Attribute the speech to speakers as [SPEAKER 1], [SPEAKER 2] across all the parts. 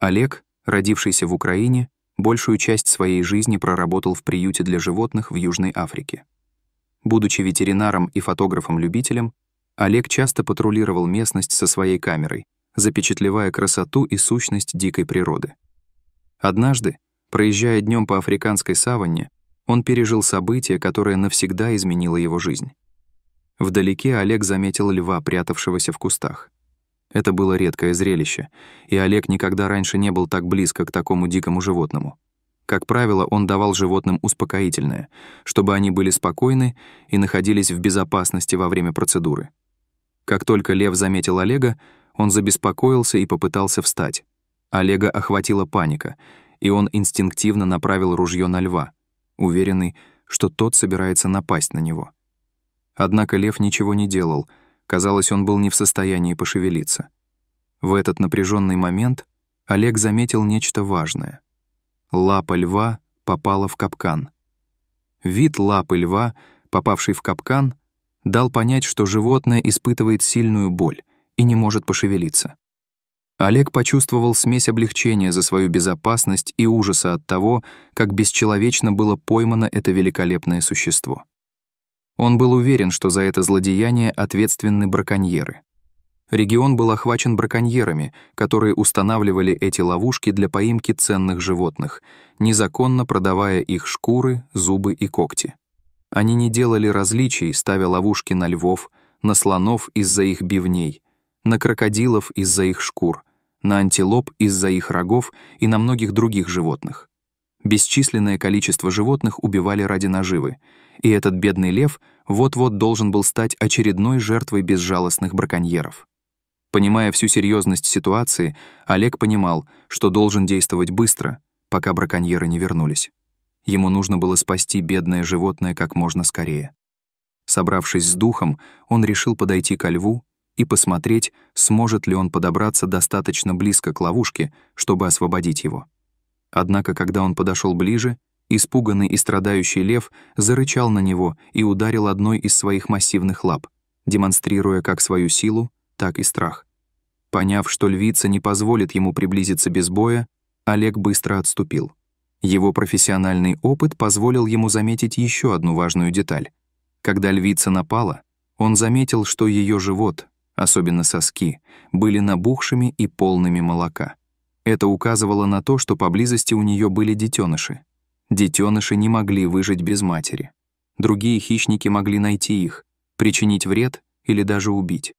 [SPEAKER 1] Олег, родившийся в Украине, большую часть своей жизни проработал в приюте для животных в Южной Африке. Будучи ветеринаром и фотографом-любителем, Олег часто патрулировал местность со своей камерой, запечатлевая красоту и сущность дикой природы. Однажды, проезжая днем по африканской саванне, он пережил событие, которое навсегда изменило его жизнь. Вдалеке Олег заметил льва, прятавшегося в кустах. Это было редкое зрелище, и Олег никогда раньше не был так близко к такому дикому животному. Как правило, он давал животным успокоительное, чтобы они были спокойны и находились в безопасности во время процедуры. Как только лев заметил Олега, он забеспокоился и попытался встать. Олега охватила паника, и он инстинктивно направил ружье на льва, уверенный, что тот собирается напасть на него. Однако лев ничего не делал — Казалось, он был не в состоянии пошевелиться. В этот напряженный момент Олег заметил нечто важное. Лапа льва попала в капкан. Вид лапы льва, попавший в капкан, дал понять, что животное испытывает сильную боль и не может пошевелиться. Олег почувствовал смесь облегчения за свою безопасность и ужаса от того, как бесчеловечно было поймано это великолепное существо. Он был уверен, что за это злодеяние ответственны браконьеры. Регион был охвачен браконьерами, которые устанавливали эти ловушки для поимки ценных животных, незаконно продавая их шкуры, зубы и когти. Они не делали различий, ставя ловушки на львов, на слонов из-за их бивней, на крокодилов из-за их шкур, на антилоп из-за их рогов и на многих других животных. Бесчисленное количество животных убивали ради наживы, и этот бедный лев вот-вот должен был стать очередной жертвой безжалостных браконьеров. Понимая всю серьезность ситуации, Олег понимал, что должен действовать быстро, пока браконьеры не вернулись. Ему нужно было спасти бедное животное как можно скорее. Собравшись с духом, он решил подойти ко льву и посмотреть, сможет ли он подобраться достаточно близко к ловушке, чтобы освободить его. Однако, когда он подошел ближе, испуганный и страдающий лев зарычал на него и ударил одной из своих массивных лап, демонстрируя как свою силу, так и страх. Поняв, что львица не позволит ему приблизиться без боя, Олег быстро отступил. Его профессиональный опыт позволил ему заметить еще одну важную деталь. Когда львица напала, он заметил, что ее живот, особенно соски, были набухшими и полными молока. Это указывало на то, что поблизости у нее были детеныши. Детеныши не могли выжить без матери. Другие хищники могли найти их, причинить вред или даже убить.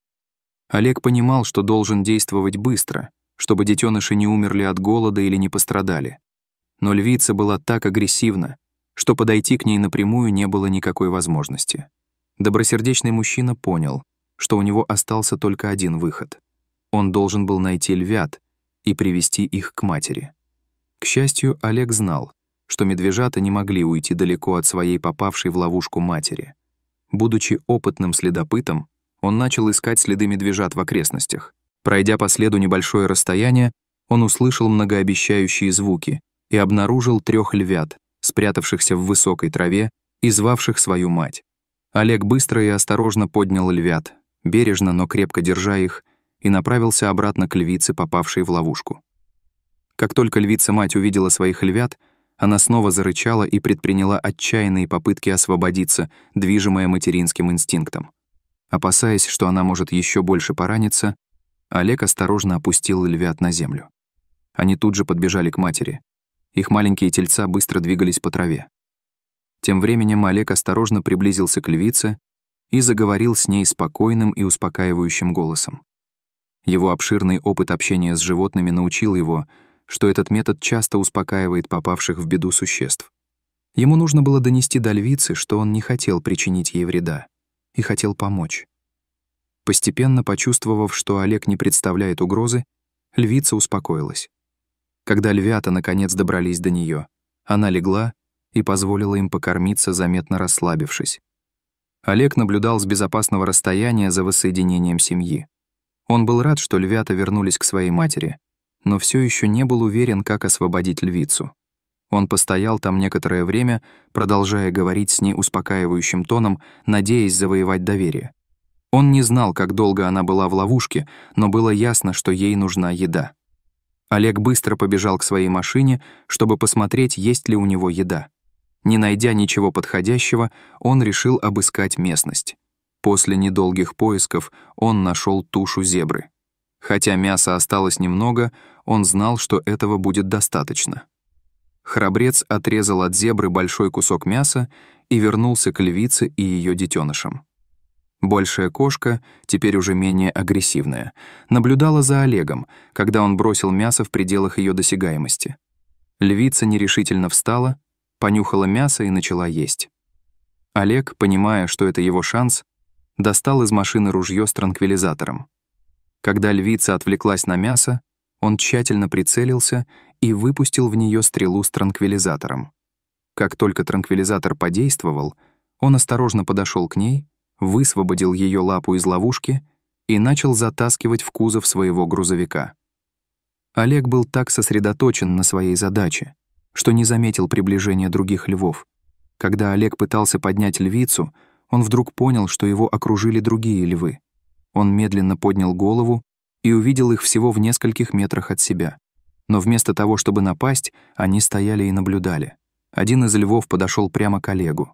[SPEAKER 1] Олег понимал, что должен действовать быстро, чтобы детеныши не умерли от голода или не пострадали. Но львица была так агрессивна, что подойти к ней напрямую не было никакой возможности. Добросердечный мужчина понял, что у него остался только один выход. Он должен был найти львят — и привести их к матери. К счастью, Олег знал, что медвежата не могли уйти далеко от своей попавшей в ловушку матери. Будучи опытным следопытом, он начал искать следы медвежат в окрестностях. Пройдя по следу небольшое расстояние, он услышал многообещающие звуки и обнаружил трех львят, спрятавшихся в высокой траве и звавших свою мать. Олег быстро и осторожно поднял львят, бережно, но крепко держа их, и направился обратно к львице, попавшей в ловушку. Как только львица-мать увидела своих львят, она снова зарычала и предприняла отчаянные попытки освободиться, движимая материнским инстинктом. Опасаясь, что она может еще больше пораниться, Олег осторожно опустил львят на землю. Они тут же подбежали к матери. Их маленькие тельца быстро двигались по траве. Тем временем Олег осторожно приблизился к львице и заговорил с ней спокойным и успокаивающим голосом. Его обширный опыт общения с животными научил его, что этот метод часто успокаивает попавших в беду существ. Ему нужно было донести до львицы, что он не хотел причинить ей вреда и хотел помочь. Постепенно почувствовав, что Олег не представляет угрозы, львица успокоилась. Когда львята наконец добрались до нее, она легла и позволила им покормиться, заметно расслабившись. Олег наблюдал с безопасного расстояния за воссоединением семьи. Он был рад, что львята вернулись к своей матери, но все еще не был уверен, как освободить львицу. Он постоял там некоторое время, продолжая говорить с ней успокаивающим тоном, надеясь завоевать доверие. Он не знал, как долго она была в ловушке, но было ясно, что ей нужна еда. Олег быстро побежал к своей машине, чтобы посмотреть, есть ли у него еда. Не найдя ничего подходящего, он решил обыскать местность. После недолгих поисков он нашел тушу зебры. Хотя мяса осталось немного, он знал, что этого будет достаточно. Храбрец отрезал от зебры большой кусок мяса и вернулся к львице и ее детенышам. Большая кошка, теперь уже менее агрессивная, наблюдала за Олегом, когда он бросил мясо в пределах ее досягаемости. Львица нерешительно встала, понюхала мясо и начала есть. Олег, понимая, что это его шанс, достал из машины ружье с транквилизатором. Когда львица отвлеклась на мясо, он тщательно прицелился и выпустил в нее стрелу с транквилизатором. Как только транквилизатор подействовал, он осторожно подошел к ней, высвободил ее лапу из ловушки и начал затаскивать в кузов своего грузовика. Олег был так сосредоточен на своей задаче, что не заметил приближения других львов. Когда Олег пытался поднять львицу — он вдруг понял, что его окружили другие львы. Он медленно поднял голову и увидел их всего в нескольких метрах от себя. Но вместо того, чтобы напасть, они стояли и наблюдали. Один из львов подошел прямо к Олегу.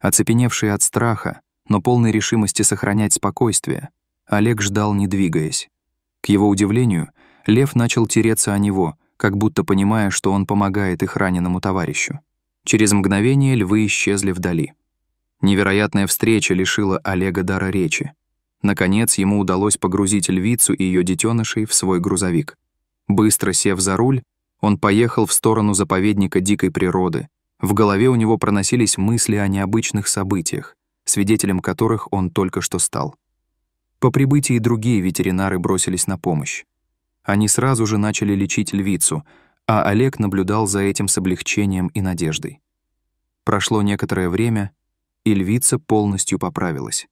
[SPEAKER 1] Оцепеневший от страха, но полной решимости сохранять спокойствие, Олег ждал, не двигаясь. К его удивлению, лев начал тереться о него, как будто понимая, что он помогает их раненому товарищу. Через мгновение львы исчезли вдали. Невероятная встреча лишила Олега дара речи. Наконец, ему удалось погрузить львицу и ее детенышей в свой грузовик. Быстро сев за руль, он поехал в сторону заповедника дикой природы. В голове у него проносились мысли о необычных событиях, свидетелем которых он только что стал. По прибытии другие ветеринары бросились на помощь. Они сразу же начали лечить львицу, а Олег наблюдал за этим с облегчением и надеждой. Прошло некоторое время, и львица полностью поправилась.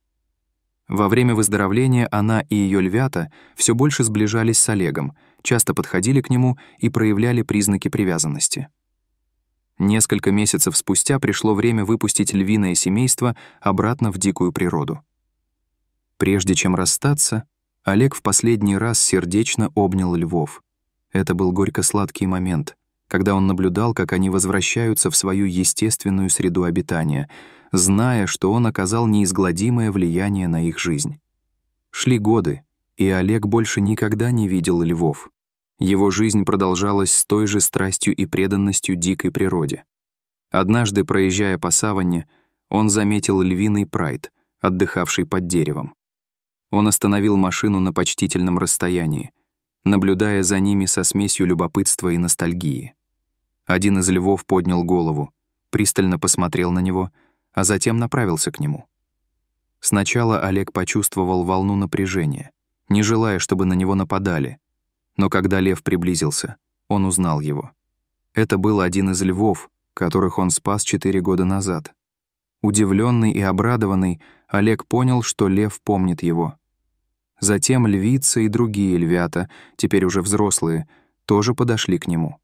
[SPEAKER 1] Во время выздоровления она и ее львята все больше сближались с Олегом, часто подходили к нему и проявляли признаки привязанности. Несколько месяцев спустя пришло время выпустить львиное семейство обратно в дикую природу. Прежде чем расстаться, Олег в последний раз сердечно обнял львов. Это был горько-сладкий момент, когда он наблюдал, как они возвращаются в свою естественную среду обитания — зная, что он оказал неизгладимое влияние на их жизнь. Шли годы, и Олег больше никогда не видел львов. Его жизнь продолжалась с той же страстью и преданностью дикой природе. Однажды, проезжая по саванне, он заметил львиный прайд, отдыхавший под деревом. Он остановил машину на почтительном расстоянии, наблюдая за ними со смесью любопытства и ностальгии. Один из львов поднял голову, пристально посмотрел на него а затем направился к нему. Сначала Олег почувствовал волну напряжения, не желая, чтобы на него нападали. Но когда лев приблизился, он узнал его. Это был один из львов, которых он спас четыре года назад. Удивленный и обрадованный, Олег понял, что лев помнит его. Затем львица и другие львята, теперь уже взрослые, тоже подошли к нему.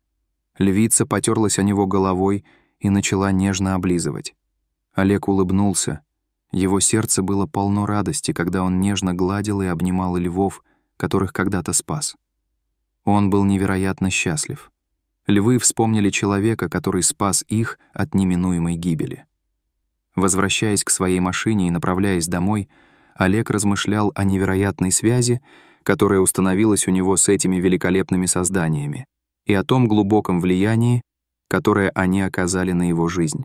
[SPEAKER 1] Львица потерлась о него головой и начала нежно облизывать. Олег улыбнулся. Его сердце было полно радости, когда он нежно гладил и обнимал львов, которых когда-то спас. Он был невероятно счастлив. Львы вспомнили человека, который спас их от неминуемой гибели. Возвращаясь к своей машине и направляясь домой, Олег размышлял о невероятной связи, которая установилась у него с этими великолепными созданиями, и о том глубоком влиянии, которое они оказали на его жизнь.